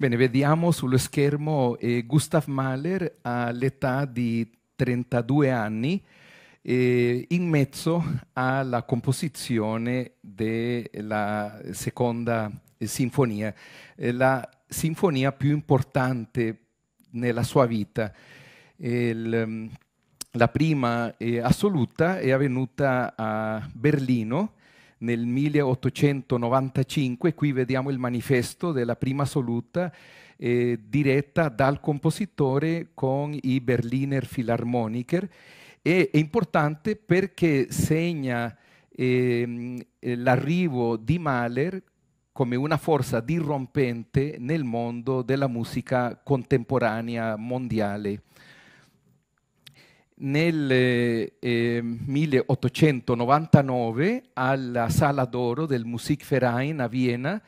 Bene, vediamo sullo schermo eh, Gustav Mahler all'età di 32 anni, eh, in mezzo alla composizione della seconda eh, sinfonia, eh, la sinfonia più importante nella sua vita. Il, mm, la prima eh, assoluta è avvenuta a Berlino nel 1895, qui vediamo il manifesto della prima assoluta eh, diretta dal compositore con i Berliner Philharmoniker. E, è importante perché segna ehm, eh, l'arrivo di Mahler come una forza dirompente nel mondo della musica contemporanea mondiale nel eh, 1899 alla Sala d'Oro del Musikverein a Vienna,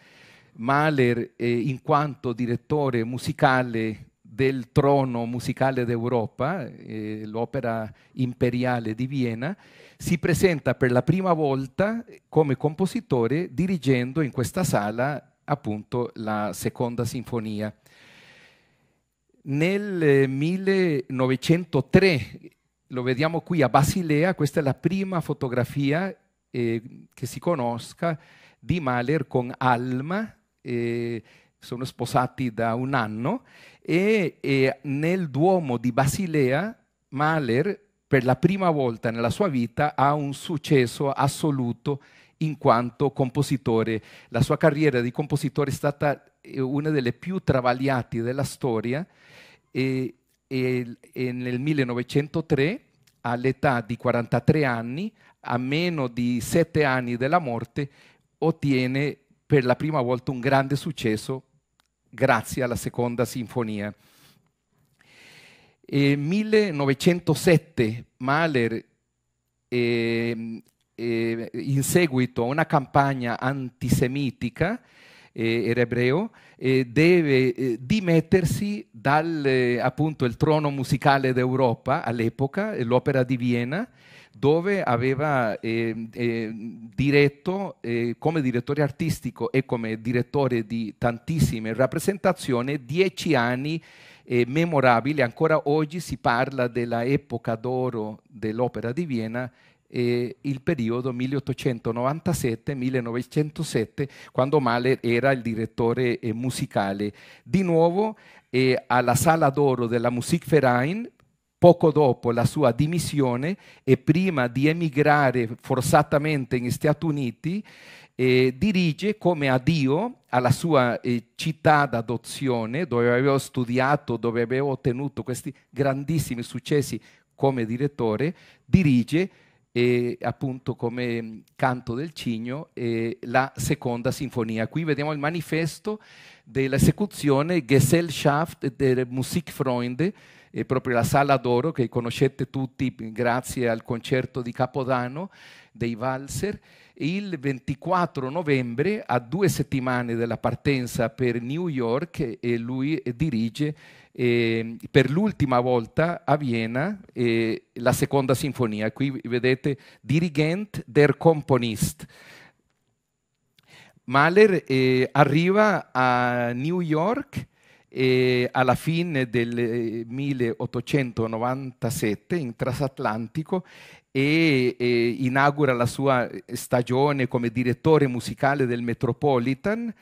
Mahler eh, in quanto direttore musicale del trono musicale d'Europa, eh, l'opera imperiale di Vienna, si presenta per la prima volta come compositore dirigendo in questa sala appunto la seconda sinfonia. Nel 1903 eh, lo vediamo qui a Basilea, questa è la prima fotografia eh, che si conosca di Mahler con Alma, eh, sono sposati da un anno, e, e nel Duomo di Basilea Mahler per la prima volta nella sua vita ha un successo assoluto in quanto compositore. La sua carriera di compositore è stata eh, una delle più travagliate della storia e, e, e nel 1903, all'età di 43 anni, a meno di 7 anni dalla morte, ottiene per la prima volta un grande successo grazie alla seconda sinfonia. Nel 1907 Mahler eh, eh, in seguito a una campagna antisemitica eh, era ebreo, eh, deve dimettersi dal eh, appunto, il trono musicale d'Europa all'epoca, l'opera di Vienna, dove aveva ehm, ehm, diretto eh, come direttore artistico e come direttore di tantissime rappresentazioni dieci anni eh, memorabili, ancora oggi si parla dell'epoca d'oro dell'opera di Vienna eh, il periodo 1897-1907, quando Mahler era il direttore eh, musicale. Di nuovo eh, alla Sala d'Oro della Musikverein, poco dopo la sua dimissione e prima di emigrare forzatamente negli Stati Uniti, eh, dirige come addio alla sua eh, città d'adozione, dove aveva studiato, dove aveva ottenuto questi grandissimi successi come direttore, dirige e appunto come mm, canto del cigno e la seconda sinfonia. Qui vediamo il manifesto dell'esecuzione Gesellschaft der Musikfreunde è proprio la Sala d'Oro che conoscete tutti grazie al concerto di Capodanno dei Valser. Il 24 novembre, a due settimane dalla partenza per New York, lui dirige eh, per l'ultima volta a Vienna eh, la seconda sinfonia. Qui vedete Dirigent der Componist. Mahler eh, arriva a New York e alla fine del 1897 eh, in Transatlantico e, e, inaugura la sua eh, stagione come direttore musicale del Metropolitan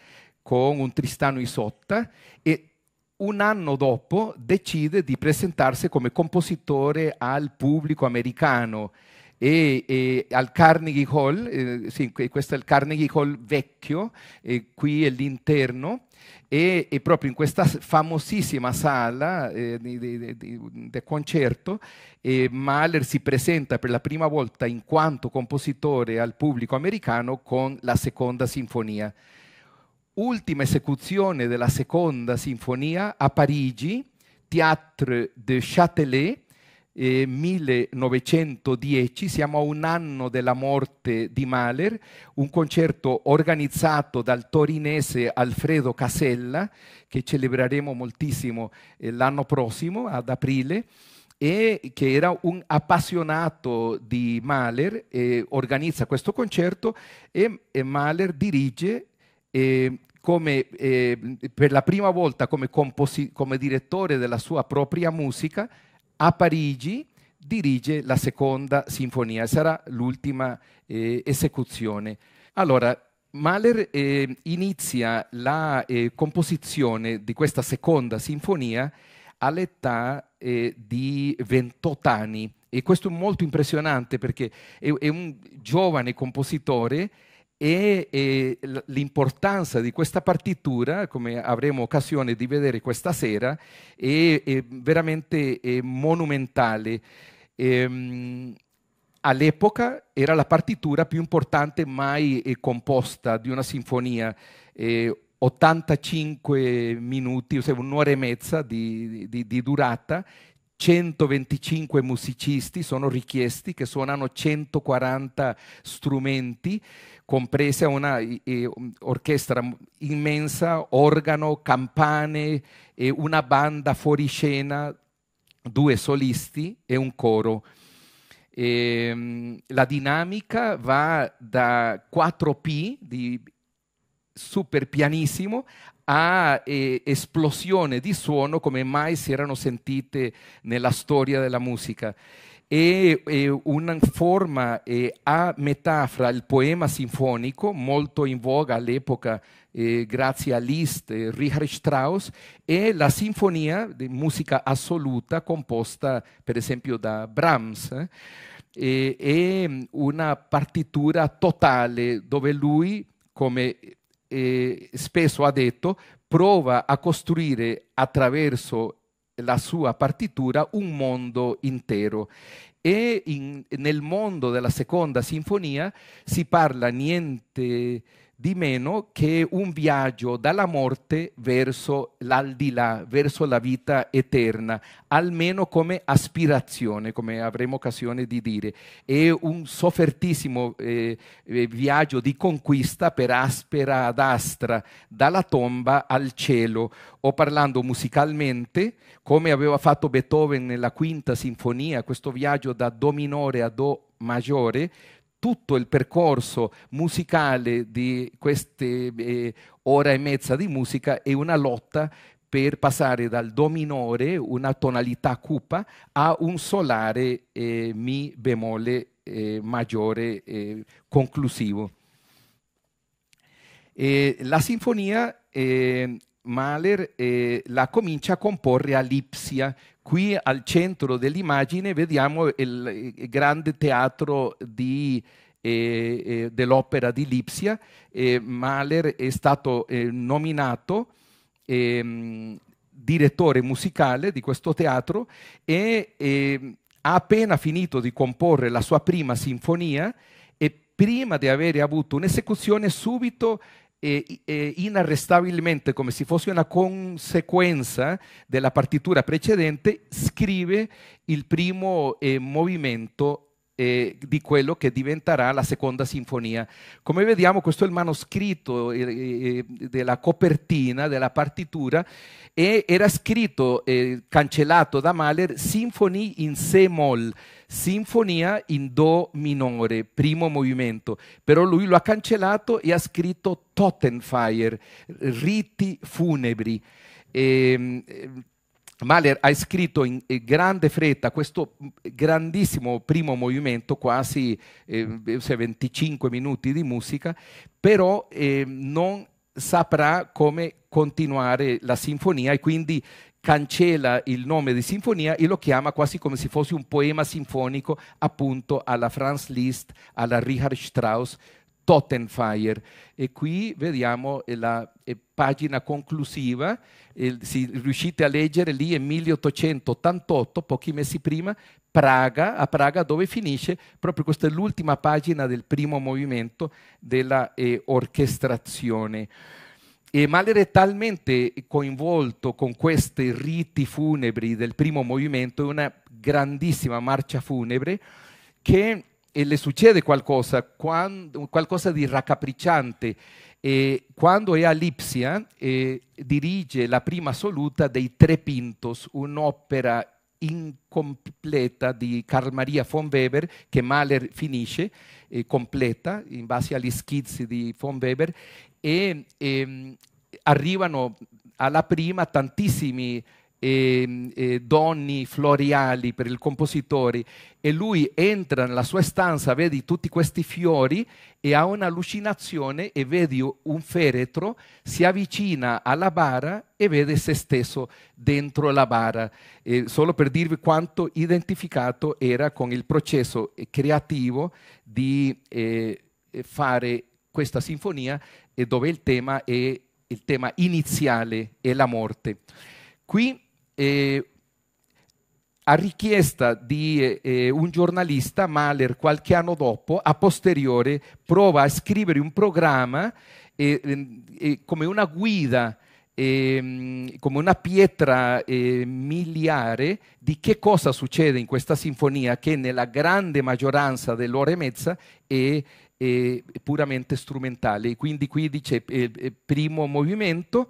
con un Tristano Isotta e un anno dopo decide di presentarsi come compositore al pubblico americano e, e al Carnegie Hall, eh, sì, questo è il Carnegie Hall vecchio, eh, qui è l'interno, e, e, proprio in questa famosissima sala eh, del concerto eh, Mahler si presenta per la prima volta in quanto compositore al pubblico americano con la seconda sinfonia. Ultima esecuzione della seconda sinfonia a Parigi, Théâtre de Châtelet, 1910, siamo a un anno della morte di Mahler, un concerto organizzato dal torinese Alfredo Casella, che celebreremo moltissimo eh, l'anno prossimo, ad aprile, e che era un appassionato di Mahler, eh, organizza questo concerto e, Mahler dirige come, eh, per la prima volta come, come, direttore della sua propria musica a Parigi dirige la seconda sinfonia, sarà l'ultima eh, esecuzione. Allora, Mahler eh, inizia la eh, composizione di questa seconda sinfonia all'età eh, di 28 anni e questo è molto impressionante perché è, è un giovane compositore e, e l'importanza di questa partitura, come avremo occasione di vedere questa sera, è, è veramente è monumentale. Ehm, all'epoca era la partitura più importante mai eh, composta di una sinfonia, eh, 85 minuti, cioè un'ora e mezza di, di, di durata, 125 musicisti sono richiesti che suonano 140 strumenti, compresa una eh, orchestra immensa, organo, campane, eh, una banda fuoriscena, due solisti e un coro. E, ehm, la dinamica va da 4P di super pianissimo a eh, esplosioni di suono come mai si erano sentite nella storia della musica. È, una forma eh, a metafora, il poema sinfonico, molto in voga all'epoca eh, grazie a Liszt e Richard Strauss, e la sinfonia di musica assoluta composta per esempio da Brahms. è eh, una partitura totale dove lui come spesso ha detto, prova a costruire attraverso la sua partitura un mondo intero. E in, nel mondo della seconda sinfonia si parla niente di meno che un viaggio dalla morte verso l'aldilà, verso la vita eterna, almeno come aspirazione, come avremo occasione di dire. È un soffertissimo eh, eh, viaggio di conquista per aspera ad astra, dalla tomba al cielo, o parlando musicalmente, come aveva fatto Beethoven nella quinta sinfonia, questo viaggio da Do minore a Do maggiore, tutto il percorso musicale di queste eh, ora e mezza di musica è una lotta per passare dal Do minore, una tonalità cupa, a un solare eh, Mi bemolle eh, maggiore eh, conclusivo. la sinfonia eh, Mahler eh, la comincia a comporre a Lipsia. Qui al centro dell'immagine vediamo il, il grande teatro di eh, eh, dell'opera di Lipsia. Eh, Mahler è stato eh, nominato eh, direttore musicale di questo teatro e ehm, ha appena finito di comporre la sua prima sinfonia e prima di avere avuto un'esecuzione subito eh, eh, inarrestabilmente, come se fosse una conseguenza della partitura precedente, scrive il primo eh, movimento eh, di quello che diventerà la seconda sinfonia. Come vediamo questo è il manoscritto eh, eh, eh, della copertina, della partitura, e era scritto, eh, cancellato da Mahler, Sinfonie in Se moll, Sinfonia in Do minore, primo movimento, però lui lo ha cancellato e ha scritto Tottenfire, riti funebri. E, ehm, ehm, Mahler ha scritto in eh, grande fretta questo mm, grandissimo primo movimento, quasi eh, 25 minuti di musica, però eh, non saprà come continuare la sinfonia e quindi cancella il nome di sinfonia e lo chiama quasi come se fosse un poema sinfonico appunto alla Franz Liszt, alla Richard Strauss, Tottenfire. E qui vediamo eh, la eh, pagina conclusiva, eh, se riuscite a leggere lì è 1888, pochi mesi prima, Praga, a Praga dove finisce, proprio questa è l'ultima pagina del primo movimento della eh, orchestrazione. E Mahler è talmente coinvolto con questi riti funebri del primo movimento, una grandissima marcia funebre, che e le succede qualcosa, quando, qualcosa di raccapricciante. E quando è a Lipsia eh, dirige la prima assoluta dei Tre Pintos, un'opera incompleta di Carl Maria von Weber che Mahler finisce, eh, completa in base agli schizzi di von Weber e eh, arrivano alla prima tantissimi e, ehm, e doni floreali per il compositore e lui entra nella sua stanza, vedi tutti questi fiori e ha un'allucinazione e vedi un feretro, si avvicina alla bara e vede se stesso dentro la bara, eh, solo per dirvi quanto identificato era con il processo eh, creativo di eh, eh, fare questa sinfonia eh, dove il tema, è, il tema iniziale è la morte. Qui eh, a richiesta di eh, eh, un giornalista, Mahler, qualche anno dopo, a posteriore, prova a scrivere un programma eh, come una guida ehm, come una pietra eh, miliare di che cosa succede in questa sinfonia che nella grande maggioranza dell'ora e mezza è, è puramente strumentale. Quindi qui dice eh, eh primo movimento,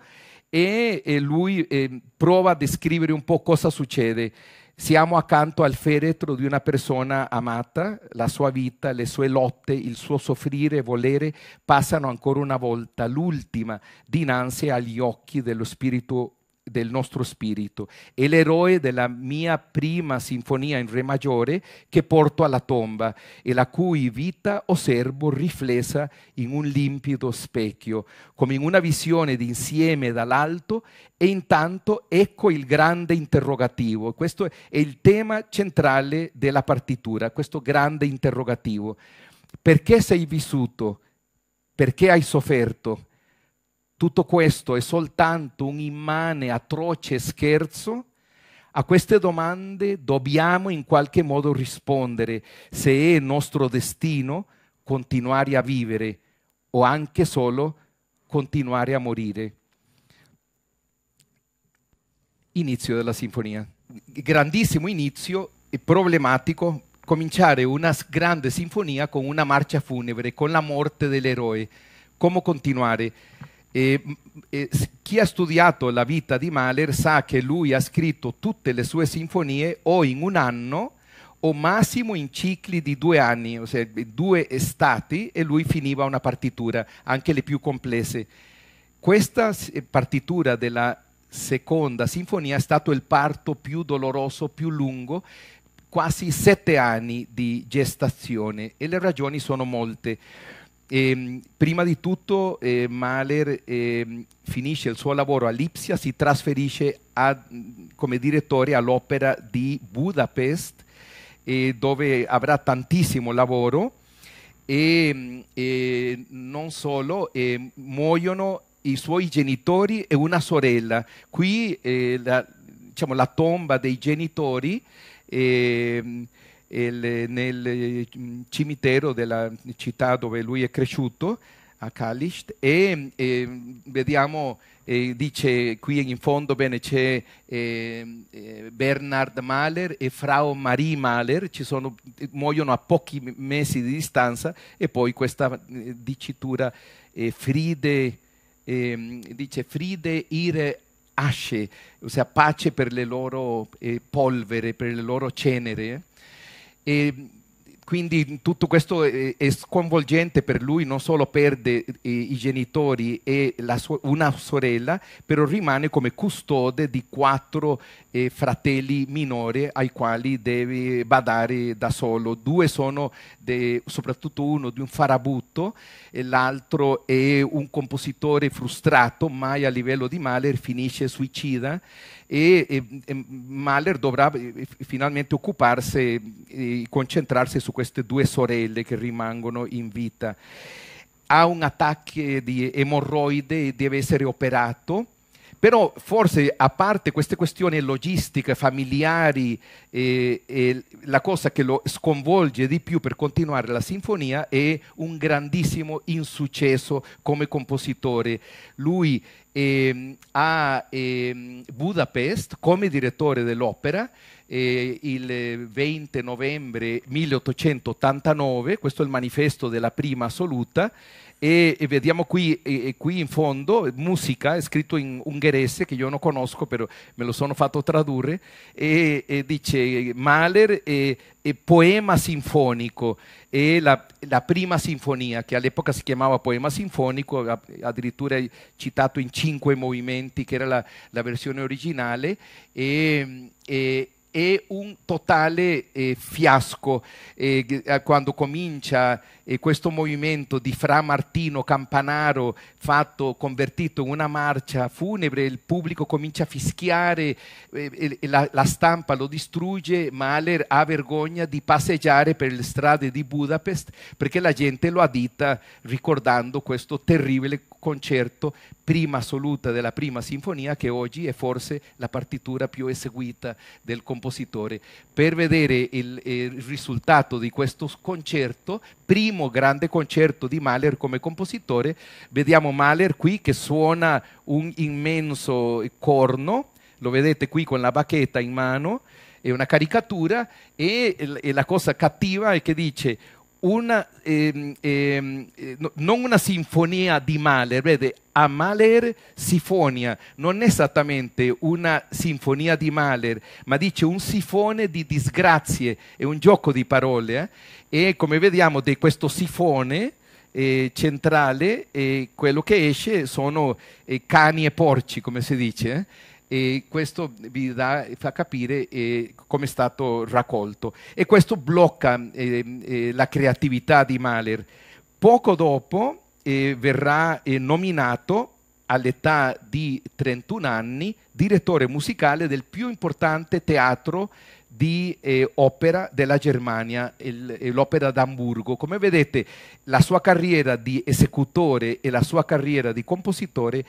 e, e lui eh, prova a descrivere un po' cosa succede. Siamo accanto al feretro di una persona amata, la sua vita, le sue lotte, il suo soffrire e volere passano ancora una volta, l'ultima, dinanzi agli occhi dello Spirito del nostro spirito. È l'eroe della mia prima sinfonia in Re maggiore che porto alla tomba e la cui vita osservo riflessa in un limpido specchio, come in una visione d'insieme dall'alto e intanto ecco il grande interrogativo. Questo è il tema centrale della partitura, questo grande interrogativo. Perché sei vissuto? Perché hai sofferto? Tutto questo è soltanto un immane, atroce scherzo? A queste domande dobbiamo in qualche modo rispondere se è nostro destino continuare a vivere o anche solo continuare a morire. Inizio della sinfonia. Grandissimo inizio e problematico cominciare una grande sinfonia con una marcia funebre, con la morte dell'eroe. Come continuare? E, mm, e, chi ha studiato la vita di Mahler sa che lui ha scritto tutte le sue sinfonie o in un anno o massimo in cicli di due anni, ossia due estati, e lui finiva una partitura, anche le più complesse. Questa partitura della seconda sinfonia è stato il parto più doloroso, più lungo, quasi sette anni di gestazione, e le ragioni sono molte. Eh, prima di tutto eh, Mahler eh, finisce il suo lavoro a Lipsia, si trasferisce a, come direttore all'opera di Budapest, eh, dove avrà tantissimo lavoro e, e eh, non solo, eh, muoiono i suoi genitori e una sorella. Qui la, diciamo, la tomba dei genitori... Eh, il, nel mm, cimitero della città dove lui è cresciuto, a Kalisht, e, e vediamo, eh, dice qui in fondo, bene, c'è eh, eh Bernard Mahler e Frau Marie Mahler, sono, muoiono a pochi mesi di distanza, e poi questa eh, dicitura eh, Friede, ehm, dice Friede ire asce, ossia pace per le loro polvere, per le loro cenere, e quindi tutto questo è, sconvolgente per lui, non solo perde eh, i genitori e sua, una sorella, però rimane come custode di quattro eh, fratelli minori ai quali deve badare da solo. Due sono, de, soprattutto uno di un farabutto e l'altro è un compositore frustrato, mai a livello di Mahler finisce suicida e, e, e Mahler dovrà eh, finalmente occuparsi e concentrarsi su queste due sorelle che rimangono in vita. Ha un attacco di emorroide e deve essere operato però forse a parte queste questioni logistiche, familiari, eh, eh, la cosa che lo sconvolge di più per continuare la sinfonia è un grandissimo insuccesso come compositore. Lui eh, a ehm, Budapest come direttore dell'opera il 20 novembre 1889, questo è il manifesto della prima assoluta, e, e vediamo qui, e, qui, in fondo musica, è scritto in ungherese che io non conosco, però me lo sono fatto tradurre, e, e dice Mahler e, poema sinfonico, è la, la, prima sinfonia che all'epoca si chiamava poema sinfonico, addirittura citato in cinque movimenti che era la, la versione originale, e, è un totale eh, fiasco eh, eh quando comincia e questo movimento di Fra Martino Campanaro fatto, convertito in una marcia funebre, il pubblico comincia a fischiare, eh, la, la, stampa lo distrugge, Mahler ha vergogna di passeggiare per le strade di Budapest perché la gente lo addita ricordando questo terribile concerto, prima assoluta della prima sinfonia, che oggi è forse la partitura più eseguita del compositore. Per vedere il, il risultato di questo concerto, prima primo grande concerto di Mahler come compositore, vediamo Mahler qui che suona un immenso corno, lo vedete qui con la bacchetta in mano, è una caricatura e, e la cosa cattiva è che dice una, ehm, ehm, eh, eh, non una sinfonia di Mahler, vede, a Mahler sinfonia, non è esattamente una sinfonia di Mahler, ma dice un sifone di disgrazie, è un gioco di parole, eh? e come vediamo di questo sifone eh, centrale eh, quello che esce sono eh, cani e porci, come si dice e questo vi dà, fa capire eh, come è stato raccolto. E questo blocca eh, eh la creatività di Mahler. Poco dopo eh, verrà eh, nominato all'età di 31 anni direttore musicale del più importante teatro di eh, opera della Germania, l'opera d'Amburgo. Come vedete, la sua carriera di esecutore e la sua carriera di compositore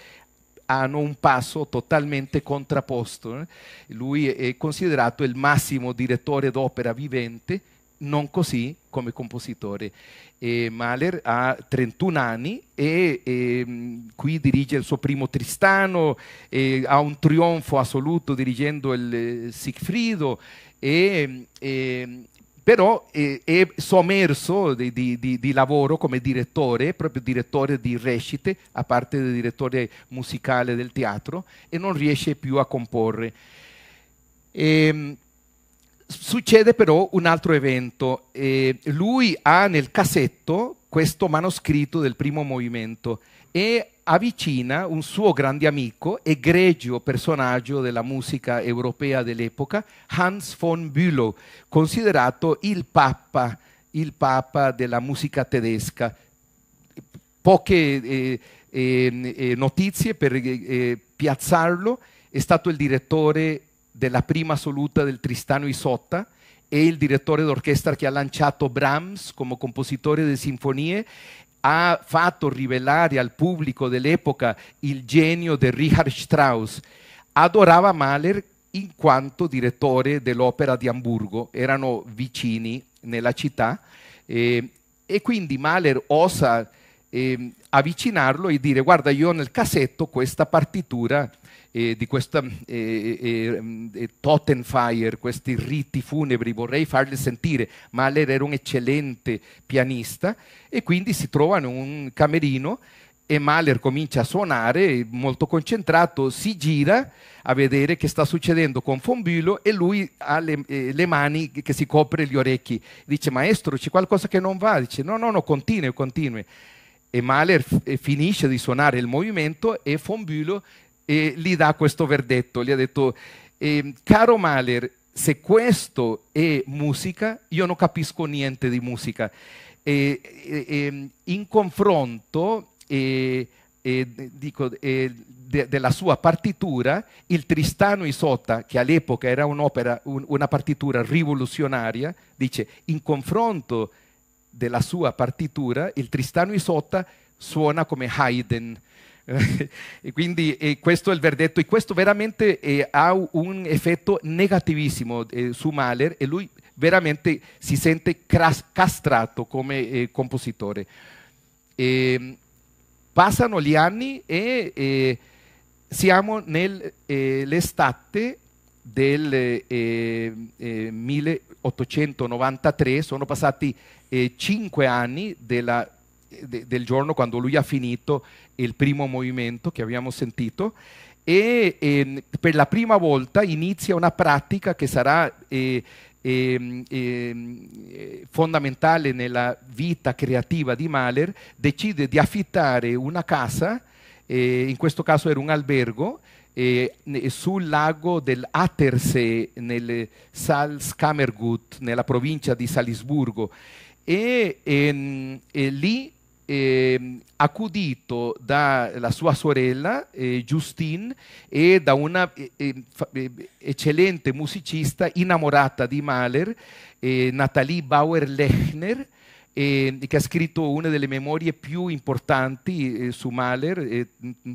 hanno un passo totalmente contrapposto. Eh. Lui è considerato il massimo direttore d'opera vivente, non così come compositore. E Mahler ha 31 anni e, e ehm, qui dirige il suo primo Tristano, ha un trionfo assoluto dirigendo il eh, Siegfriedo e, ehm, e, però è, eh, è sommerso di, di, di, lavoro come direttore, proprio direttore di recite, a parte del direttore musicale del teatro, e non riesce più a comporre. E, ehm, succede però un altro evento. E eh, lui ha nel cassetto questo manoscritto del primo movimento e avvicina un suo grande amico, egregio personaggio della musica europea dell'epoca, Hans von Bülow, considerato il papa, il papa della musica tedesca. Poche eh, eh, eh notizie per eh, piazzarlo, è stato il direttore della prima assoluta del Tristano Isotta, è il direttore d'orchestra che ha lanciato Brahms come compositore di sinfonie ha fatto rivelare al pubblico dell'epoca il genio di Richard Strauss. Adorava Mahler in quanto direttore dell'opera di Amburgo, erano vicini nella città eh, e quindi Mahler osa eh, avvicinarlo e dire guarda io nel cassetto questa partitura eh, di questa eh, eh, Tottenfire, questi riti funebri, vorrei farli sentire. Mahler era un eccellente pianista e quindi si trova in un camerino e Mahler comincia a suonare, molto concentrato, si gira a vedere che sta succedendo con Fonbilo e lui ha le, eh, le, mani che si copre gli orecchi. Dice, maestro, c'è qualcosa che non va? Dice, no, no, no, continui, continui. E Mahler f- finisce di suonare il movimento e Fonbilo e gli dà questo verdetto, gli ha detto, eh, caro Mahler, se questo è musica, io non capisco niente di musica. Eh, eh, in confronto dico, de, della sua partitura, il Tristano Isotta, che all'epoca era un'opera, un, una partitura rivoluzionaria, dice, in confronto della sua partitura, il Tristano Isotta suona come Haydn e quindi e questo è il verdetto e questo veramente eh, ha un effetto negativissimo eh, su Mahler e lui veramente si sente castrato come eh, compositore. E, ehm, passano gli anni e eh, siamo nell'estate eh, del 1893, eh, sono passati cinque anni della de, del giorno quando lui ha finito il primo movimento che abbiamo sentito e eh, per la prima volta inizia una pratica che sarà eh, ehm, ehm, eh, fondamentale nella vita creativa di Mahler, decide di affittare una casa, eh, in questo caso era un albergo, eh, sul lago dell'Attersee nel Salzkammergut, nella provincia di Salisburgo. E, ehm, e lì eh, accudito dalla sua sorella eh, Justine e da una eh, eh, eh, eccellente musicista innamorata di Mahler, eh, Nathalie Bauer-Lechner, che ha scritto una delle memorie più importanti su Mahler,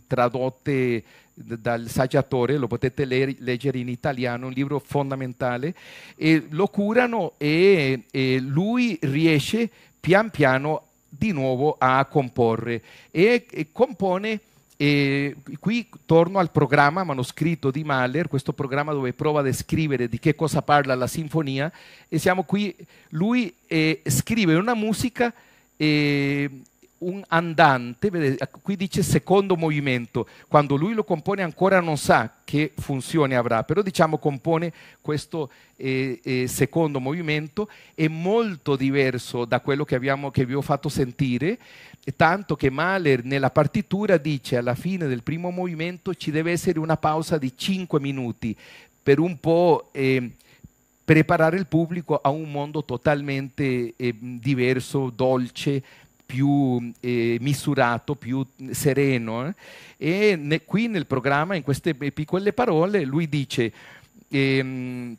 tradotte dal saggiatore, lo potete le- leggere in italiano, un libro fondamentale, lo curano e lui riesce pian piano di nuovo a comporre e, e compone e qui torno al programma manoscritto di Mahler, questo programma dove prova a descrivere di che cosa parla la sinfonia e siamo qui, lui eh, scrive una musica eh, un andante, ecco, qui dice secondo movimento, quando lui lo compone ancora non sa che funzione avrà, però diciamo compone questo eh, eh, secondo movimento, è molto diverso da quello che, abbiamo, che vi ho fatto sentire, tanto che Mahler nella partitura dice alla fine del primo movimento ci deve essere una pausa di 5 minuti per un po'... Eh, preparare il pubblico a un mondo totalmente eh, diverso, dolce, più eh, misurato, più sereno. Eh? E ne, qui nel programma, in queste piccole parole, lui dice ehm,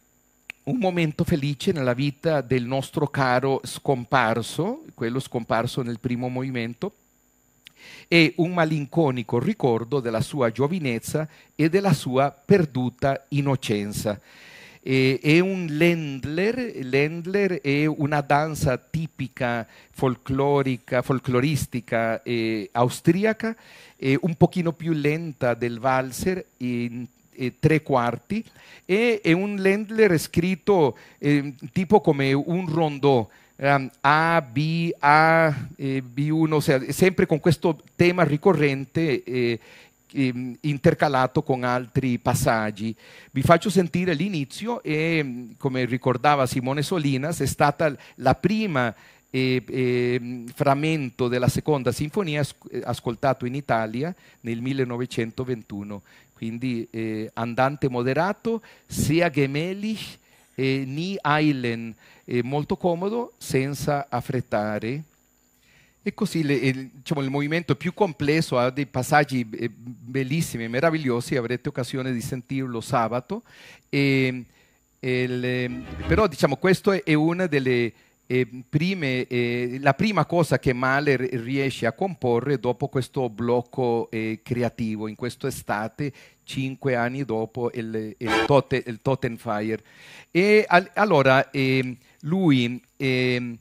un momento felice nella vita del nostro caro scomparso, quello scomparso nel primo movimento, e un malinconico ricordo della sua giovinezza e della sua perduta innocenza. Eh, è un Lendler, Lendler è una danza tipica folclorica, folcloristica eh, austriaca, eh, un pochino più lenta del valzer in tre quarti, e è un Lendler scritto ehm, tipo come un rondò. Ehm, A, B, A, eh, B1, sempre con questo tema ricorrente Ehm, intercalato con altri passaggi. Vi faccio sentire l'inizio e, mm, come ricordava Simone Solinas, è stata la prima eh, eh, frammento della seconda sinfonia eh, ascoltato in Italia nel 1921. Quindi eh, Andante moderato, sia gemellich, eh, ni eilen, molto comodo, senza affrettare. E così le, il, diciamo, il, movimento più complesso ha dei passaggi eh, bellissimi, e meravigliosi, avrete occasione di sentirlo sabato. E, e però diciamo, questa è una delle eh, prime, eh, la prima cosa che Mahler riesce a comporre dopo questo blocco eh, creativo, in questa estate, cinque anni dopo il, il, Tote, il Totenfire. E al, allora ehm, lui... Ehm,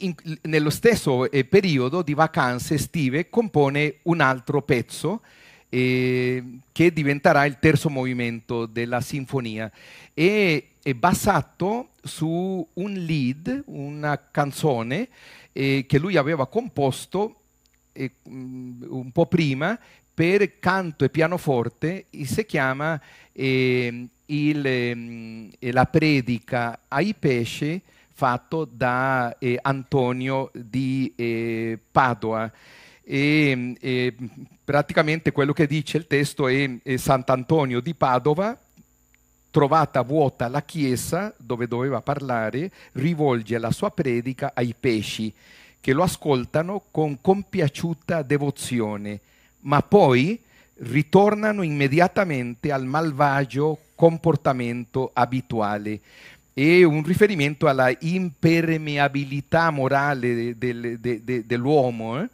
in, nello stesso eh, periodo di vacanze estive compone un altro pezzo eh, che diventerà il terzo movimento della sinfonia. E, è basato su un lead, una canzone eh, che lui aveva composto eh, mm, un po' prima per canto e pianoforte e si chiama ehm, il, ehm, La predica ai pesci fatto da eh, Antonio di eh, Padova. E, e, eh, praticamente quello che dice il testo è, è Sant'Antonio di Padova, trovata vuota la chiesa dove doveva parlare, rivolge la sua predica ai pesci che lo ascoltano con compiaciuta devozione, ma poi ritornano immediatamente al malvagio comportamento abituale e un riferimento alla impermeabilità morale del, de, de, dell'uomo. Eh?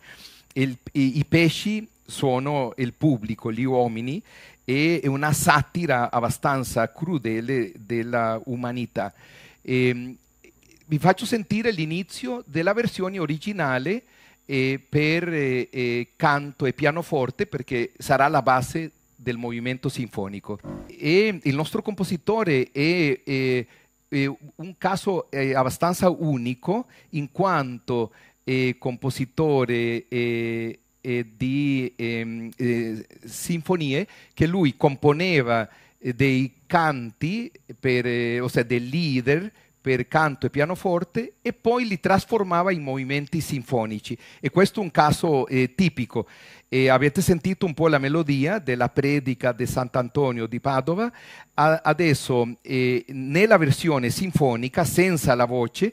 Il, I pesci sono il pubblico, gli uomini, e una satira abbastanza crudele della umanità. E, ehm, vi faccio sentire l'inizio della versione originale eh, per eh, eh, canto e pianoforte perché sarà la base del movimento sinfonico. E il nostro compositore è, è eh, un caso eh, abbastanza unico in quanto eh, compositore eh, eh, di ehm, eh, sinfonie che lui componeva dei canti, per, ossia dei leader per canto e pianoforte e poi li trasformava in movimenti sinfonici e questo è un caso tipico. E avete sentito un po' la melodia della predica di Sant'Antonio di Padova. A- adesso, eh, nella versione sinfonica, senza la voce,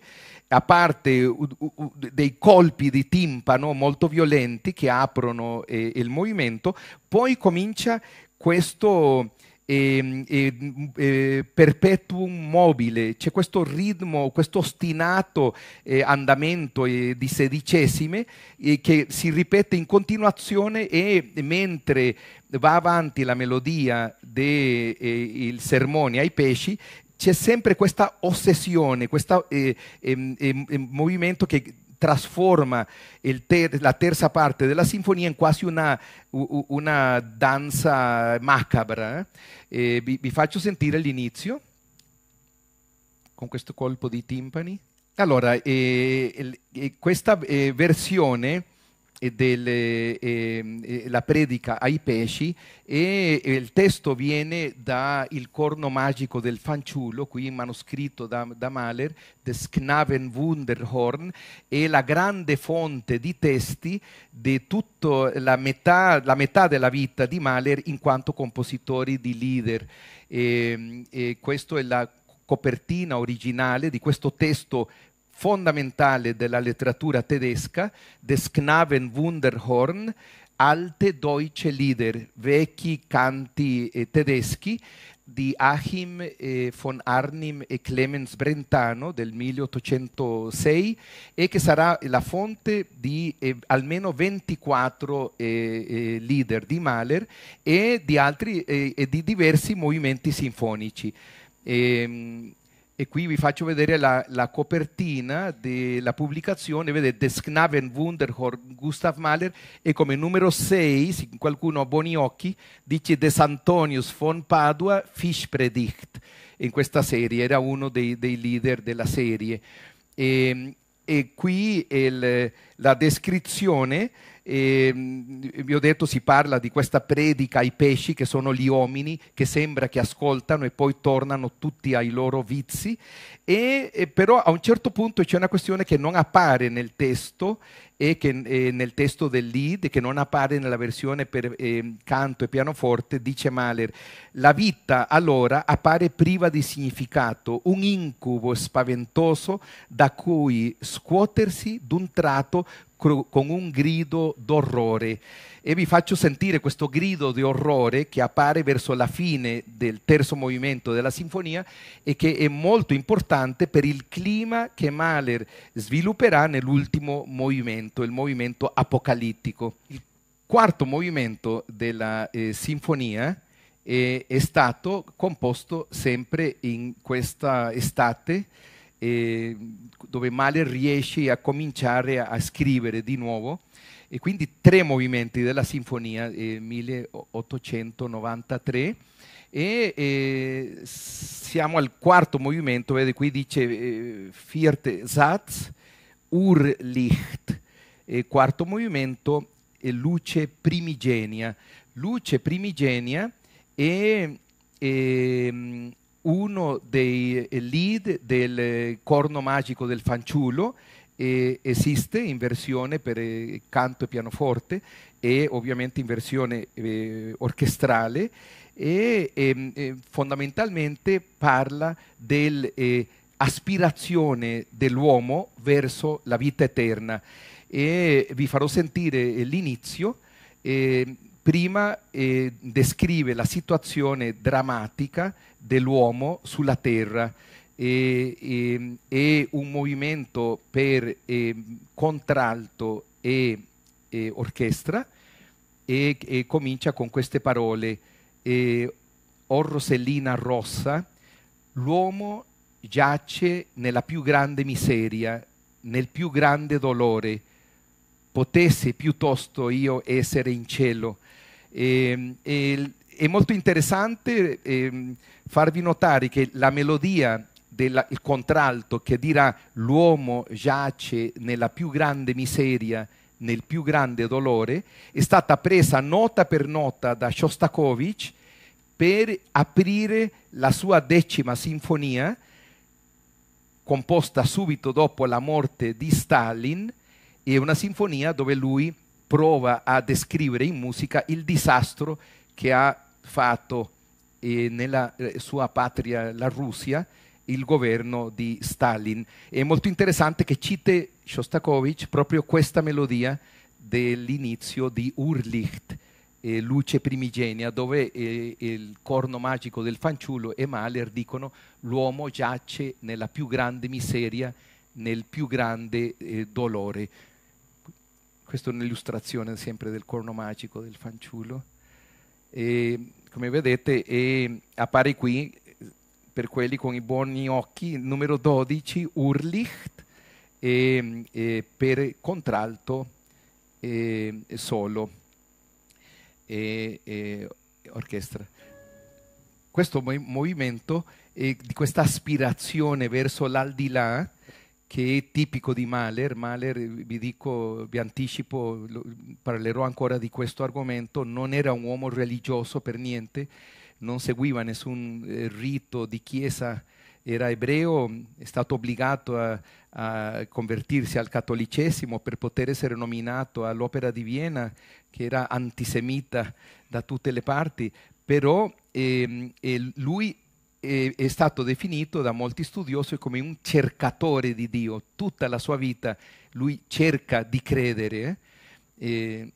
a parte u- u- dei colpi di timpano molto violenti che aprono eh, il movimento, poi comincia questo e, ehm, e, e perpetuum mobile, c'è questo ritmo, questo ostinato eh, andamento eh, di sedicesime eh, che si ripete in continuazione e mentre va avanti la melodia del eh, sermone ai pesci, c'è sempre questa ossessione, questo eh, ehm, ehm, movimento che trasforma ter la terza parte della sinfonia in quasi una, una danza macabra. Eh? Vi, vi faccio sentire l'inizio con questo colpo di timpani. Allora, eh, eh, questa eh, versione delle, eh, la predica ai pesci e il testo viene da Il corno magico del fanciullo, qui in manoscritto da, da Mahler, The Sknaven Wunderhorn, è la grande fonte di testi di tutta la metà, la metà della vita di Mahler in quanto compositore di leader. Ehm, e, e questa è la copertina originale di questo testo fondamentale della letteratura tedesca, Des Knaven Wunderhorn, Alte Deutsche Lieder, vecchi canti eh, tedeschi di Achim eh, von Arnim e Clemens Brentano del 1806 e che sarà la fonte di eh, almeno 24 eh, eh, leader di Mahler e di, altri, eh, e di diversi movimenti sinfonici. Eh, e qui vi faccio vedere la, la copertina della pubblicazione, vedete Des Knaven Wunderhorn Gustav Mahler e come numero 6, se qualcuno ha buoni occhi, dice De Santonius von Padua Fischpredicht in questa serie, era uno dei, dei leader della serie. E, e qui il, la descrizione e, ehm, vi ho detto si parla di questa predica ai pesci che sono gli uomini che sembra che ascoltano e poi tornano tutti ai loro vizi e, e però a un certo punto c'è una questione che non appare nel testo e che e nel testo del lead che non appare nella versione per eh, canto e pianoforte dice Mahler la vita allora appare priva di significato un incubo spaventoso da cui scuotersi d'un tratto con un grido d'orrore e vi faccio sentire questo grido di orrore che appare verso la fine del terzo movimento della sinfonia e che è molto importante per il clima che Mahler svilupperà nell'ultimo movimento, il movimento apocalittico. Il quarto movimento della eh, sinfonia è, è stato composto sempre in questa estate eh, dove Mahler riesce a cominciare a, a, scrivere di nuovo. E quindi tre movimenti della Sinfonia eh, 1893 e eh, siamo al quarto movimento, vede qui dice eh, Vierte Satz, Urlicht, eh, quarto movimento è luce primigenia. Luce primigenia è, è, ehm, uno dei eh, lead del eh, corno magico del fanciullo eh, esiste in versione per eh, canto e pianoforte e ovviamente in versione eh, orchestrale e ehm, fondamentalmente parla dell'aspirazione eh, dell'uomo verso la vita eterna e vi farò sentire l'inizio ehm, prima eh, descrive la situazione drammatica dell'uomo sulla terra e, e, e un movimento per eh, contralto e, e orchestra e, comincia con queste parole eh, O Rosellina rossa, l'uomo giace nella più grande miseria, nel più grande dolore, potesse piuttosto io essere in cielo Ehm, e, e, è molto interessante eh, farvi notare che la melodia del contralto che dirà l'uomo giace nella più grande miseria, nel più grande dolore, è stata presa nota per nota da Shostakovich per aprire la sua decima sinfonia, composta subito dopo la morte di Stalin, e una sinfonia dove lui prova a descrivere in musica il disastro che ha fatto eh, nella eh, sua patria, la Russia, il governo di Stalin. È molto interessante che cite Shostakovich proprio questa melodia dell'inizio di Urlicht, eh, Luce primigenia, dove eh, il corno magico del fanciullo e Mahler dicono l'uomo giace nella più grande miseria, nel più grande eh, dolore. Questa è un'illustrazione sempre del corno magico del fanciullo. E, come vedete e appare qui eh, per quelli con i buoni occhi, numero 12, Urlicht, e, e per contralto e, solo, e, orchestra. Questo mov- movimento, di questa aspirazione verso l'aldilà, che è tipico di Mahler. Mahler, eh, vi dico, vi anticipo, parlerò ancora di questo argomento, non era un uomo religioso per niente, non seguiva nessun eh, rito di chiesa, era ebreo, è stato obbligato a, a convertirsi al cattolicesimo per poter essere nominato all'Opera di Vienna, che era antisemita da tutte le parti, però eh, lui è, stato definito da molti studiosi come un cercatore di Dio. Tutta la sua vita lui cerca di credere eh,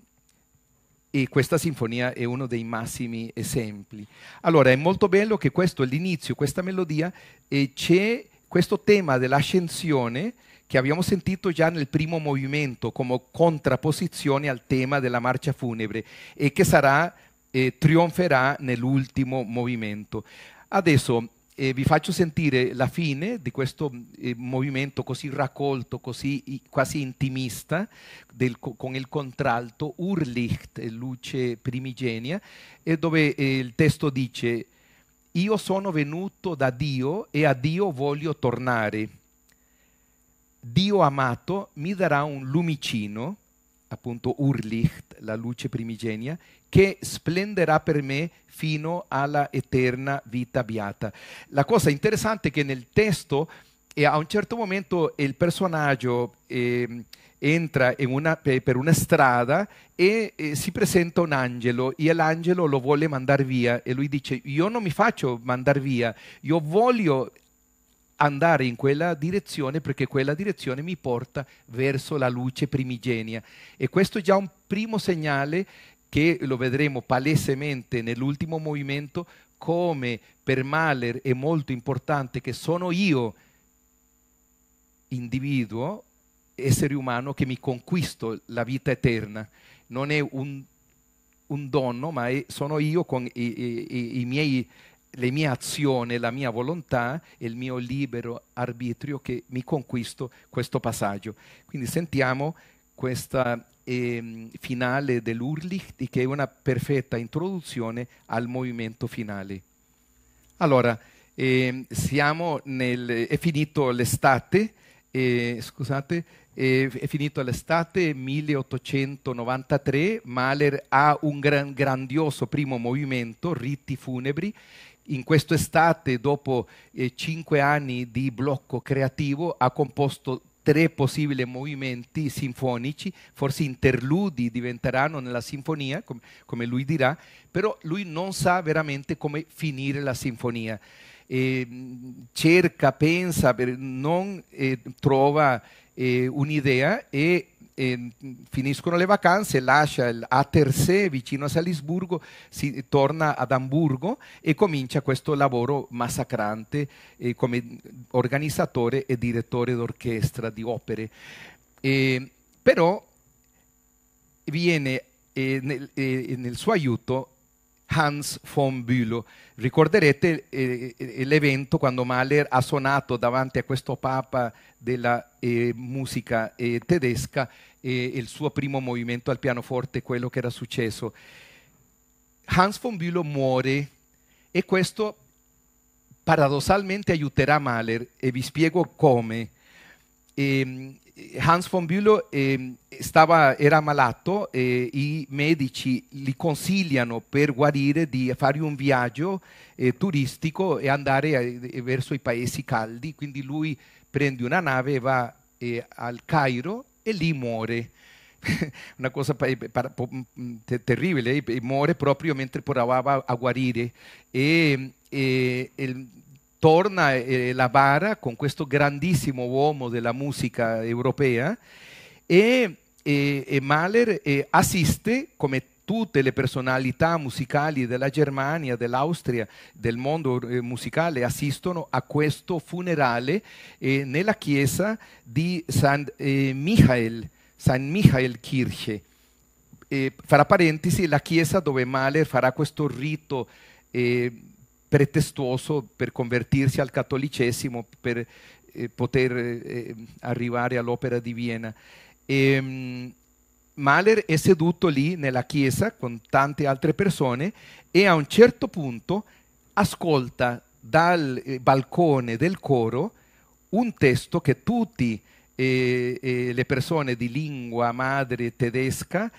e questa sinfonia è uno dei massimi esempi. Allora è molto bello che questo è l'inizio, questa melodia, e c'è questo tema dell'ascensione che abbiamo sentito già nel primo movimento come contrapposizione al tema della marcia funebre e che sarà, eh, trionferà nell'ultimo movimento. Adesso eh, vi faccio sentire la fine di questo eh, movimento così raccolto, così quasi intimista, del, con il contralto Urlicht, luce primigenia, eh, dove il testo dice, io sono venuto da Dio e a Dio voglio tornare. Dio amato mi darà un lumicino, appunto Urlicht, la luce primigenia, che splenderà per me fino alla eterna vita beata. La cosa interessante è che nel testo e a un certo momento il personaggio eh, entra una, per una strada e eh, si presenta un angelo e l'angelo lo vuole mandare via e lui dice io non mi faccio mandare via, io voglio andare in quella direzione perché quella direzione mi porta verso la luce primigenia. E questo è già un primo segnale che lo vedremo palesemente nell'ultimo movimento, come per Mahler è molto importante che sono io, individuo, essere umano, che mi conquisto la vita eterna. Non è un, un donno, ma è, sono io con i, i, i miei le mie azioni, la mia volontà e il mio libero arbitrio che mi conquisto questo passaggio. Quindi sentiamo questa eh, finale dell'Urlich che è una perfetta introduzione al movimento finale. Allora, eh, nel, è finito l'estate, eh, scusate, eh, è finito l'estate 1893, Mahler ha un gran, grandioso primo movimento, Ritti funebri, in estate, dopo eh, cinque anni di blocco creativo, ha composto tre possibili movimenti sinfonici, forse interludi diventeranno nella sinfonia, com- come lui dirà, però lui non sa veramente come finire la sinfonia. Eh, cerca, pensa, non eh, trova eh, un'idea e e mm, finiscono le vacanze, lascia il, a vicino a Salisburgo, si torna ad Amburgo e comincia questo lavoro massacrante eh, come organizzatore e direttore d'orchestra di opere. Eh, però viene eh, nel, nel suo aiuto Hans von Bülow. Ricorderete eh, eh, l'evento quando Mahler ha suonato davanti a questo papa della eh, musica eh, tedesca il suo primo movimento al pianoforte, quello che era successo. Hans von Bülow muore e questo paradossalmente aiuterà Mahler e vi spiego come. E, ehm, Hans von Bülow eh, stava, era malato e i medici gli consigliano per guarire di fare un viaggio eh, turistico e andare a, eh, verso i paesi caldi, quindi lui prende una nave va eh, al Cairo e lì muore. una cosa eh, mm, mm, terribile, eh, muore proprio mentre provava a guarire. E, mm, e, e torna eh, eh l'Avara con questo grandissimo uomo della musica europea e, e, e Mahler eh, assiste come tutte le personalità musicali della Germania, dell'Austria, del mondo eh, musicale assistono a questo funerale eh, nella chiesa di San eh, Michael, San Michael Kirche. fra parentesi, la chiesa dove Mahler farà questo rito eh, pretestuoso per convertirsi al cattolicesimo, per eh, poter eh, arrivare all'opera di Vienna. E, ehm, Mahler è seduto lì nella chiesa con tante altre persone e a un certo punto ascolta dal eh, balcone del coro un testo che tutte eh, eh, le persone di lingua madre tedesca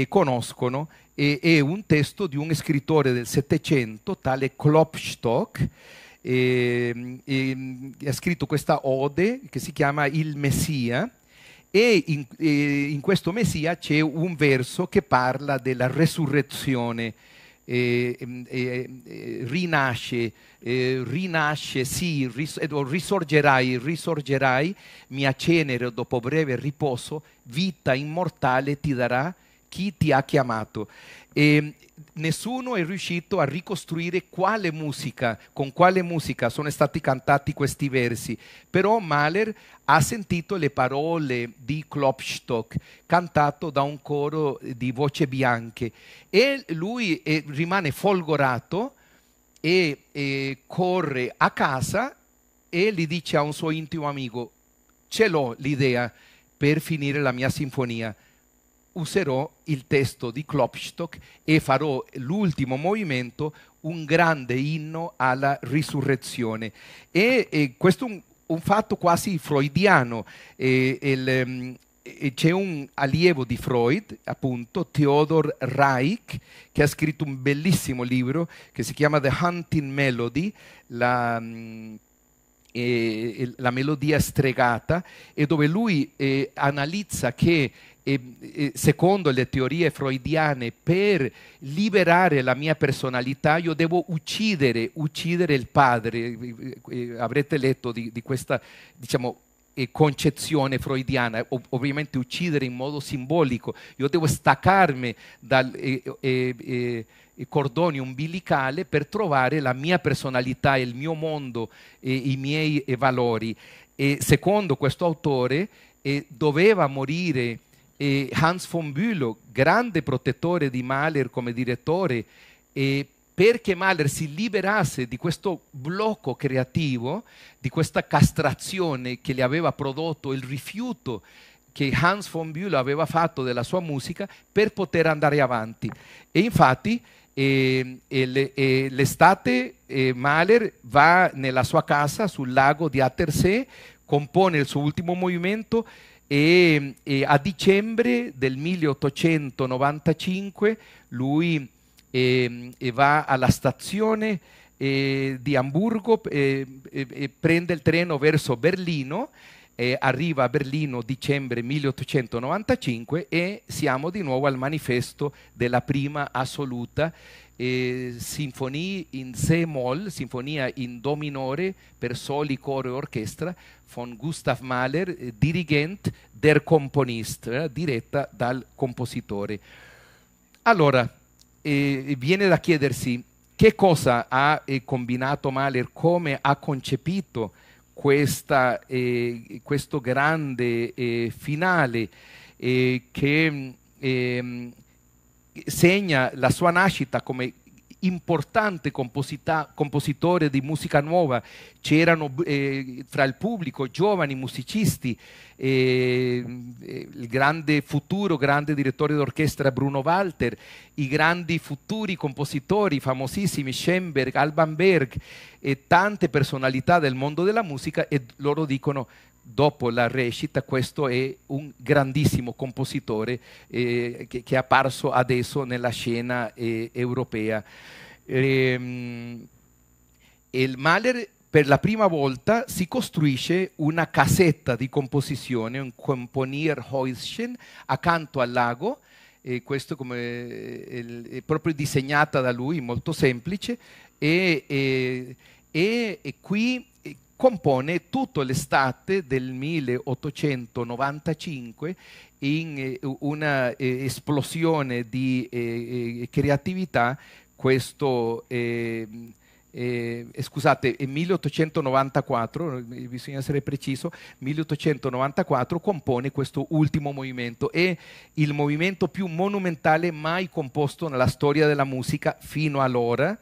e conoscono e è un testo di un scrittore del Settecento, tale Klopstock, e, ehm, e, ehm, ha scritto questa ode che si chiama Il Messia e in, e in questo Messia c'è un verso che parla della resurrezione. E, ehm, e, e, rinasce, rinasce, sì, ris- risorgerai, risorgerai, mia cenere dopo breve riposo, vita immortale ti darà chi ti ha chiamato. E nessuno è riuscito a ricostruire quale musica, con quale musica sono stati cantati questi versi, però Mahler ha sentito le parole di Klopstock cantato da un coro di voce bianche e lui rimane folgorato e eh, corre a casa e gli dice a un suo intimo amico, ce l'ho l'idea per finire la mia sinfonia userò il testo di Klopstock e farò l'ultimo movimento, un grande inno alla risurrezione. E, e questo è un, un, fatto quasi freudiano. E, il, mm, c'è un allievo di Freud, appunto, Theodor Reich, che ha scritto un bellissimo libro che si chiama The Hunting Melody, la, eh, la melodia stregata, e dove lui eh, analizza che secondo le teorie freudiane, per liberare la mia personalità io devo uccidere, uccidere il padre. Eh, eh, eh, avrete letto di, di questa, diciamo, concezione freudiana, ov- ovviamente uccidere in modo simbolico, io devo staccarmi dal eh, eh, eh, cordone umbilicale per trovare la mia personalità, il mio mondo, i miei valori. E secondo questo autore doveva morire eh, Hans von Bülow, grande protettore di Mahler come direttore, eh, perché Mahler si liberasse di questo blocco creativo, di questa castrazione che gli aveva prodotto il rifiuto che Hans von Bülow aveva fatto della sua musica per poter andare avanti. E infatti eh, eh, l'estate eh, Mahler va nella sua casa sul lago di Attersee, compone il suo ultimo movimento e, e a dicembre del 1895 lui e, ehm, e va alla stazione eh, di Amburgo eh, eh, prende il treno verso Berlino, arriva a Berlino dicembre 1895 e siamo di nuovo al manifesto della prima assoluta, eh, sinfonia in C moll, sinfonia in Do minore per soli, coro e orchestra, von Gustav Mahler, eh, dirigent der Komponist, eh, diretta dal compositore. Allora, eh, eh, viene da chiedersi che cosa ha eh, combinato Mahler, come ha concepito questa, questo grande finale che ehm, segna la sua nascita come importante compositore di musica nuova, c'erano eh, fra il pubblico giovani musicisti, eh, eh, il grande futuro, grande direttore d'orchestra Bruno Walter, i grandi futuri compositori famosissimi Schoenberg, Alban Berg e tante personalità del mondo della musica e loro dicono dopo la recita, questo è un grandissimo compositore eh, che, che, è apparso adesso nella scena eh, europea. Ehm, e, il Mahler per la prima volta si costruisce una casetta di composizione, un Komponierhäuschen, accanto al lago, e questo come, eh, è proprio disegnata da lui, molto semplice, e, e, e qui compone tutto l'estate del 1895 in eh, una eh, esplosione di eh, creatività questo eh, scusate, 1894, bisogna essere preciso, 1894 compone questo ultimo movimento, è il movimento più monumentale mai composto nella storia della musica fino allora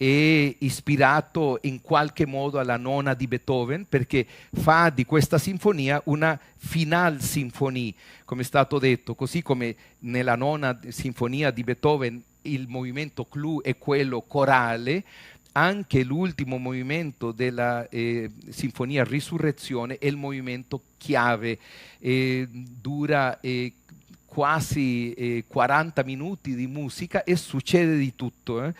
e ispirato in qualche modo alla nona di Beethoven perché fa di questa sinfonia una final sinfonie, come è stato detto, così come nella nona sinfonia di Beethoven il movimento clou è quello corale, anche l'ultimo movimento della eh, sinfonia Risurrezione è il movimento chiave, eh, dura eh, quasi 40 eh, minuti di musica e succede di tutto. Eh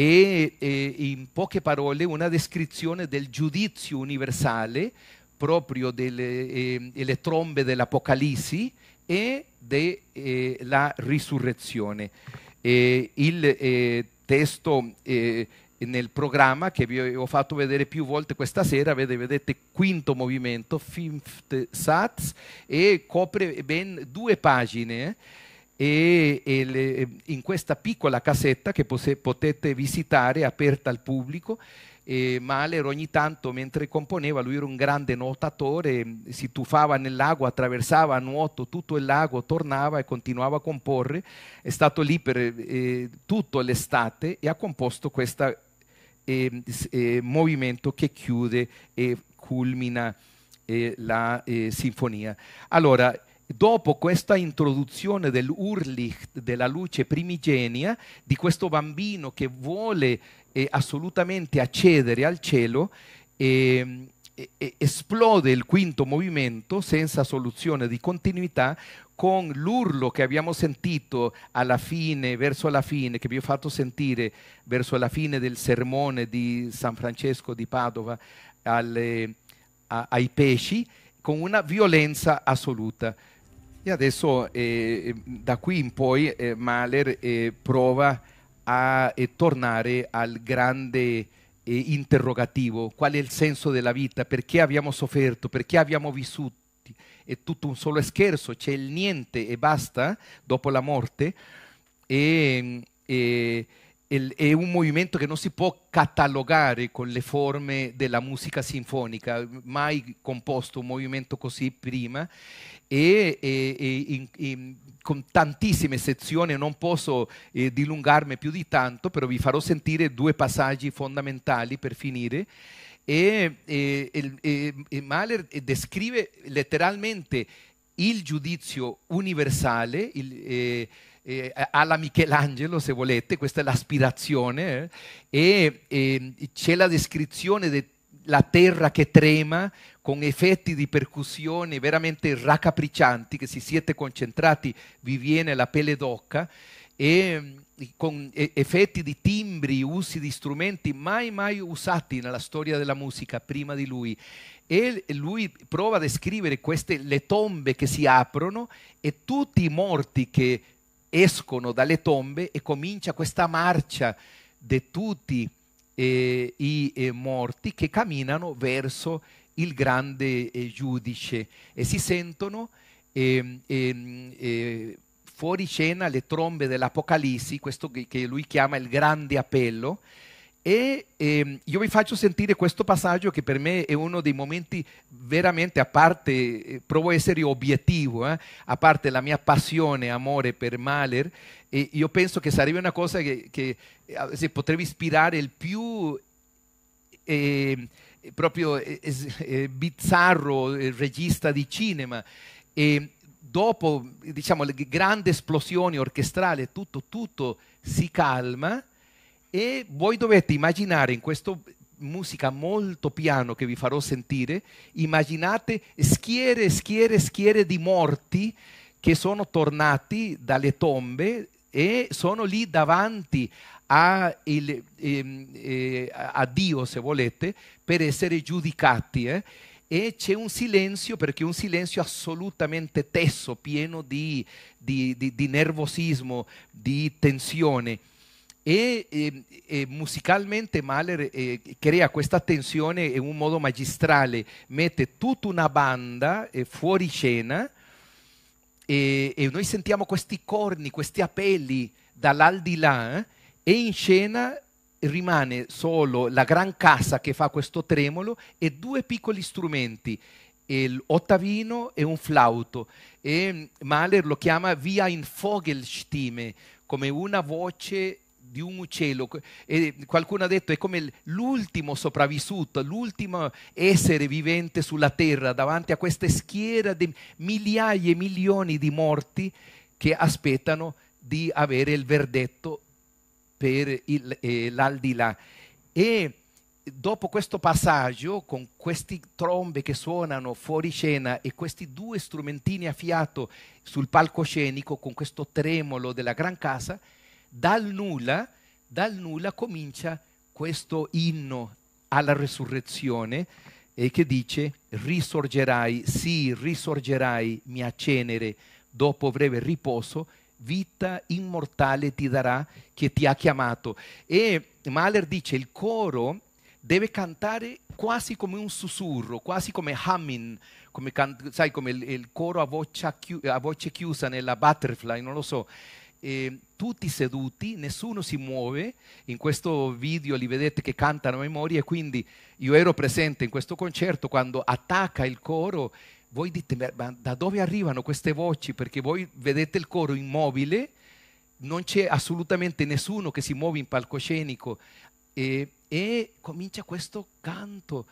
e, e in poche parole una descrizione del giudizio universale proprio delle eh, le trombe dell'Apocalisse e della eh, risurrezione. Eh, il testo eh, nel programma che vi ho fatto vedere più volte questa sera, vedete, vedete quinto movimento, fifth Satz, e copre ben due pagine. Eh, e, e le, in questa piccola casetta che pose, potete visitare aperta al pubblico. E Mahler ogni tanto mentre componeva, lui era un grande nuotatore, si tuffava nel lago, attraversava a nuoto tutto il lago, tornava e continuava a comporre, è stato lì per eh, tutta l'estate e ha composto questo eh, eh, movimento che chiude e culmina eh, la eh, sinfonia. Allora, dopo questa introduzione dell'Urlicht, della luce primigenia, di questo bambino che vuole eh, assolutamente accedere al cielo, eh, eh, esplode il quinto movimento senza soluzione di continuità con l'urlo che abbiamo sentito alla fine, verso la fine, che vi ho fatto sentire verso la fine del sermone di San Francesco di Padova alle, a, ai pesci, con una violenza assoluta. E adesso eh, eh, da qui in poi eh, Mahler eh, prova a eh, tornare al grande eh, interrogativo, qual è il senso della vita, perché abbiamo sofferto, perché abbiamo vissuto, è tutto un solo scherzo, c'è il niente e basta dopo la morte. E, mm, e, è un movimento che non si può catalogare con le forme della musica sinfonica, mai composto un movimento così prima e, e, e in, in, con tantissime sezioni non posso eh, dilungarmi più di tanto, però vi farò sentire due passaggi fondamentali per finire. E, e Mahler eh, descrive letteralmente il giudizio universale, il, eh, eh, alla Michelangelo, se volete, questa è l'aspirazione, eh, e, e c'è la descrizione della terra che trema con effetti di percussione veramente raccapriccianti, che se siete concentrati vi viene la pelle d'occa, e mm, con effetti di timbri, usi di strumenti mai mai usati nella storia della musica prima di lui. E lui prova a descrivere queste le tombe che si aprono e tutti i morti che escono dalle tombe e comincia questa marcia di tutti eh, i eh, morti che camminano verso il grande eh, giudice e si sentono ehm, ehm, eh, fuori scena le trombe dell'Apocalisse, questo che lui chiama il grande appello, e eh, io vi faccio sentire questo passaggio che per me è uno dei momenti veramente, a parte, eh, provo a essere obiettivo, eh, a parte la mia passione, amore per Mahler, io penso che sarebbe una cosa che, che eh, potrebbe ispirare il più ehm, proprio eh, eh, bizzarro regista di cinema. E dopo diciamo, le grandi esplosioni orchestrali, tutto, tutto si calma e voi dovete immaginare in questa musica molto piano che vi farò sentire, immaginate schiere, e schiere, e schiere di morti che sono tornati dalle tombe e sono lì davanti a, il, ehm, eh, a Dio, se volete, per essere giudicati. Eh? E c'è un silenzio, perché un silenzio assolutamente teso, pieno di, di, di, di nervosismo, di tensione e, e, e, musicalmente Mahler eh, crea questa tensione in un modo magistrale, mette tutta una banda eh, fuori scena e, e, noi sentiamo questi corni, questi appelli dall'aldilà eh, e in scena rimane solo la gran cassa che fa questo tremolo e due piccoli strumenti l'ottavino e un flauto e Mahler lo chiama via in Vogelstimme come una voce di un uccello. E qualcuno ha detto è come l'ultimo sopravvissuto, l'ultimo essere vivente sulla terra davanti a questa schiera di migliaia e milioni di morti che aspettano di avere il verdetto per il, eh, l'aldilà. E dopo questo passaggio, con queste trombe che suonano fuori scena e questi due strumentini a fiato sul palcoscenico, con questo tremolo della gran casa, dal nulla, dal nulla comincia questo inno alla resurrezione eh, che dice risorgerai, sì, risorgerai mia cenere dopo breve riposo, vita immortale ti darà che ti ha chiamato. E Mahler dice il coro deve cantare quasi come un sussurro, quasi come humming, come, sai, come il, il coro a voce, chiusa, a voce chiusa nella butterfly, non lo so eh, tutti seduti, nessuno si muove, in questo video li vedete che cantano a memoria, e quindi io ero presente in questo concerto quando attacca il coro, voi dite ma da dove arrivano queste voci? Perché voi vedete il coro immobile, non c'è assolutamente nessuno che si muove in palcoscenico e, e comincia questo canto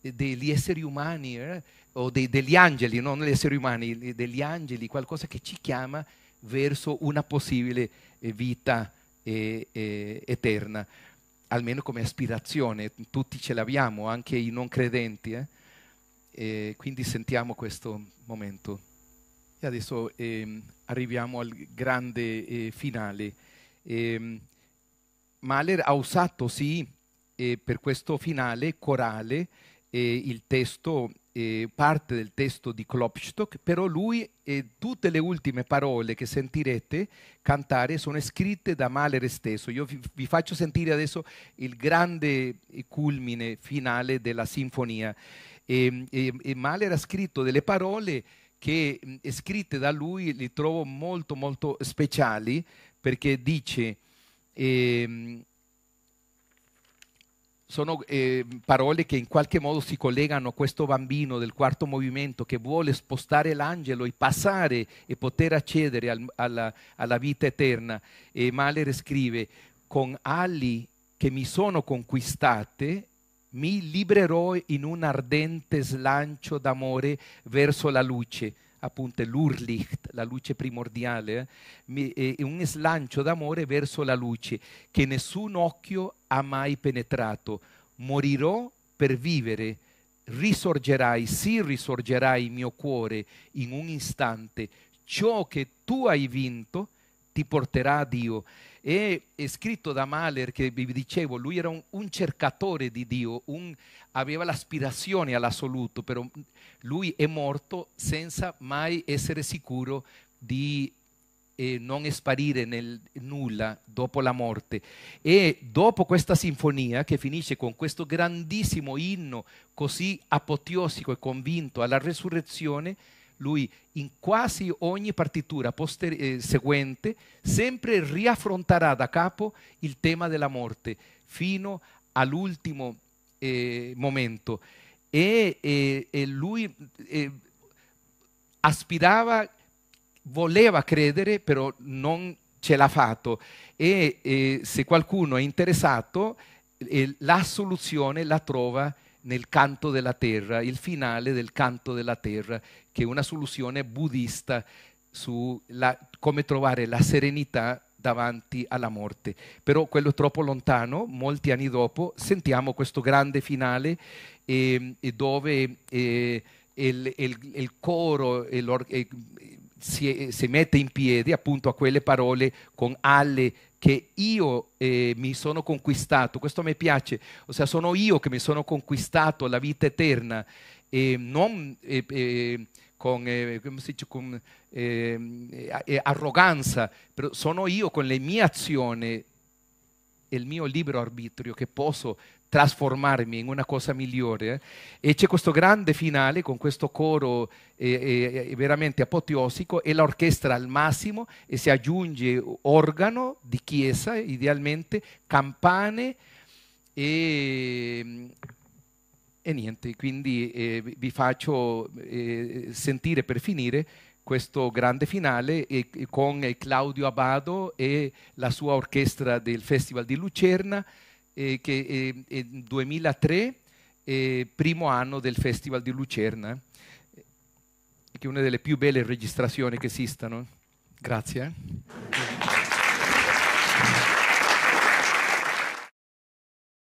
degli esseri umani eh? o dei, degli angeli, non degli esseri umani, degli angeli, qualcosa che ci chiama verso una possibile eh, vita eh, eh, eterna, almeno come aspirazione, tutti ce l'abbiamo, anche i non credenti. Eh? quindi sentiamo questo momento. E adesso ehm, arriviamo al grande eh, finale. Ehm, Mahler ha usato sì eh, per questo finale corale il testo eh, parte del testo di Klopstock, però lui eh, tutte le ultime parole che sentirete cantare sono scritte da Mahler stesso. Io vi, vi faccio sentire adesso il grande culmine finale della sinfonia. E, e, e Mahler ha scritto delle parole che scritte da lui li trovo molto molto speciali perché dice eh, sono eh, parole che in qualche modo si collegano a questo bambino del quarto movimento che vuole spostare l'angelo e passare e poter accedere al, alla, alla, vita eterna. E Mahler scrive, con ali che mi sono conquistate, mi libererò in un ardente slancio d'amore verso la luce appunto l'Urlicht, la luce primordiale, eh, un slancio d'amore verso la luce che nessun occhio ha mai penetrato. Morirò per vivere, risorgerai, sì risorgerai mio cuore in un istante. Ciò che tu hai vinto ti porterà a Dio è scritto da Mahler che vi dicevo, lui era un, un cercatore di Dio, un, aveva l'aspirazione all'assoluto, però lui è morto senza mai essere sicuro di eh, non sparire nel nulla dopo la morte. E dopo questa sinfonia che finisce con questo grandissimo inno così apoteosico e convinto alla resurrezione, lui in quasi ogni partitura posteri- eh, seguente sempre riaffronterà da capo il tema della morte fino all'ultimo eh, momento. E, e, e lui eh, aspirava, voleva credere, però non ce l'ha fatto. E eh, se qualcuno è interessato, eh, la soluzione la trova nel canto della terra, il finale del canto della terra, che è una soluzione buddista su la, come trovare la serenità davanti alla morte. Però quello è troppo lontano, molti anni dopo sentiamo questo grande finale eh, dove eh, il, il, il, coro si, si, mette in piedi appunto a quelle parole con alle che io eh, mi sono conquistato, questo mi piace, ossia sono io che mi sono conquistato la vita eterna e non eh, eh, con, dice, con ehm, arroganza, però sono io con le mie azioni e il mio libero arbitrio che posso trasformarmi in una cosa migliore. E c'è questo grande finale con questo coro eh, eh, veramente apoteosico e l'orchestra al massimo e si aggiunge organo di chiesa, idealmente, campane e, e niente. Quindi eh, vi faccio eh, sentire per finire questo grande finale con Claudio Abado e la sua orchestra del Festival di Lucerna eh, che eh, è, è 2003, eh, primo anno del Festival di Lucerna, eh, che è una delle più belle registrazioni che esistano. Grazie.